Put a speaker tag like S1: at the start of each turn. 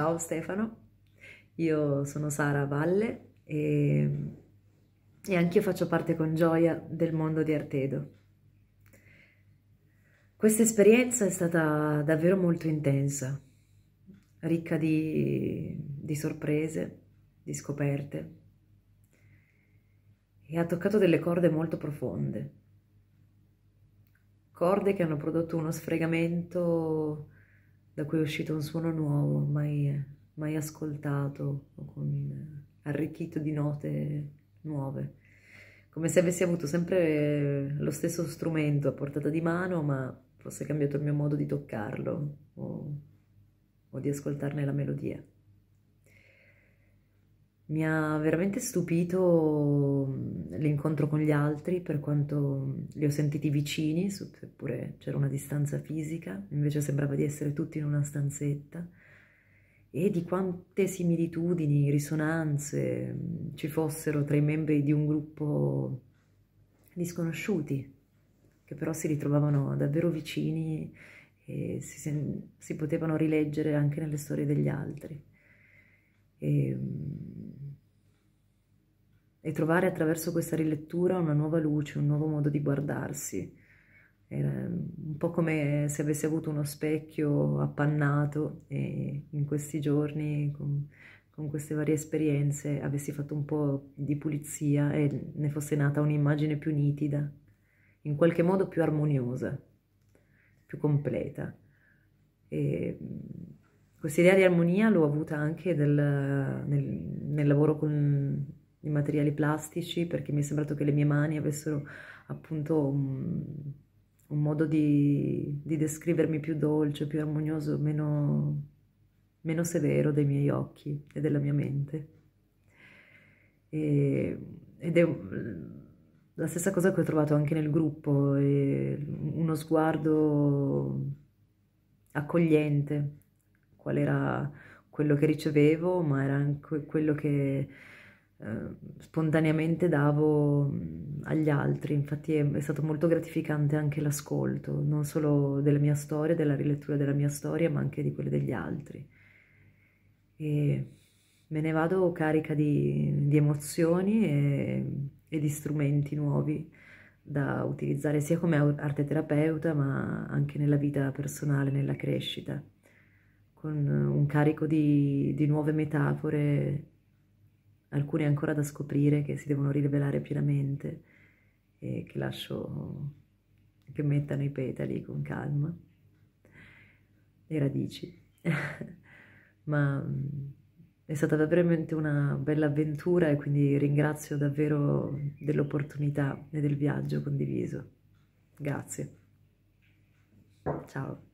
S1: Ciao Stefano, io sono Sara Valle e, e anch'io faccio parte con gioia del mondo di Artedo. Questa esperienza è stata davvero molto intensa, ricca di, di sorprese, di scoperte e ha toccato delle corde molto profonde, corde che hanno prodotto uno sfregamento da cui è uscito un suono nuovo, mai, mai ascoltato, con, eh, arricchito di note nuove. Come se avessi avuto sempre lo stesso strumento a portata di mano, ma fosse cambiato il mio modo di toccarlo o, o di ascoltarne la melodia. Mi ha veramente stupito l'incontro con gli altri, per quanto li ho sentiti vicini, seppure c'era una distanza fisica, invece sembrava di essere tutti in una stanzetta, e di quante similitudini, risonanze ci fossero tra i membri di un gruppo di sconosciuti, che però si ritrovavano davvero vicini e si, si potevano rileggere anche nelle storie degli altri. E, e trovare attraverso questa rilettura una nuova luce, un nuovo modo di guardarsi. Era ehm, un po' come se avessi avuto uno specchio appannato e in questi giorni, con, con queste varie esperienze, avessi fatto un po' di pulizia e ne fosse nata un'immagine più nitida, in qualche modo più armoniosa, più completa. E, questa idea di armonia l'ho avuta anche del, nel, nel lavoro con i materiali plastici perché mi è sembrato che le mie mani avessero appunto un, un modo di, di, descrivermi più dolce, più armonioso, meno, meno, severo dei miei occhi e della mia mente. E, ed è la stessa cosa che ho trovato anche nel gruppo, uno sguardo accogliente, qual era quello che ricevevo, ma era anche quello che eh, spontaneamente davo agli altri, infatti è, è stato molto gratificante anche l'ascolto, non solo della mia storia, della rilettura della mia storia, ma anche di quelle degli altri. E me ne vado carica di, di emozioni e, e, di strumenti nuovi da utilizzare sia come arte terapeuta ma anche nella vita personale, nella crescita, con un carico di, di nuove metafore alcune ancora da scoprire che si devono rivelare pienamente e che lascio che mettano i petali con calma, le radici. Ma è stata veramente una bella avventura e quindi ringrazio davvero dell'opportunità e del viaggio condiviso. Grazie. Ciao.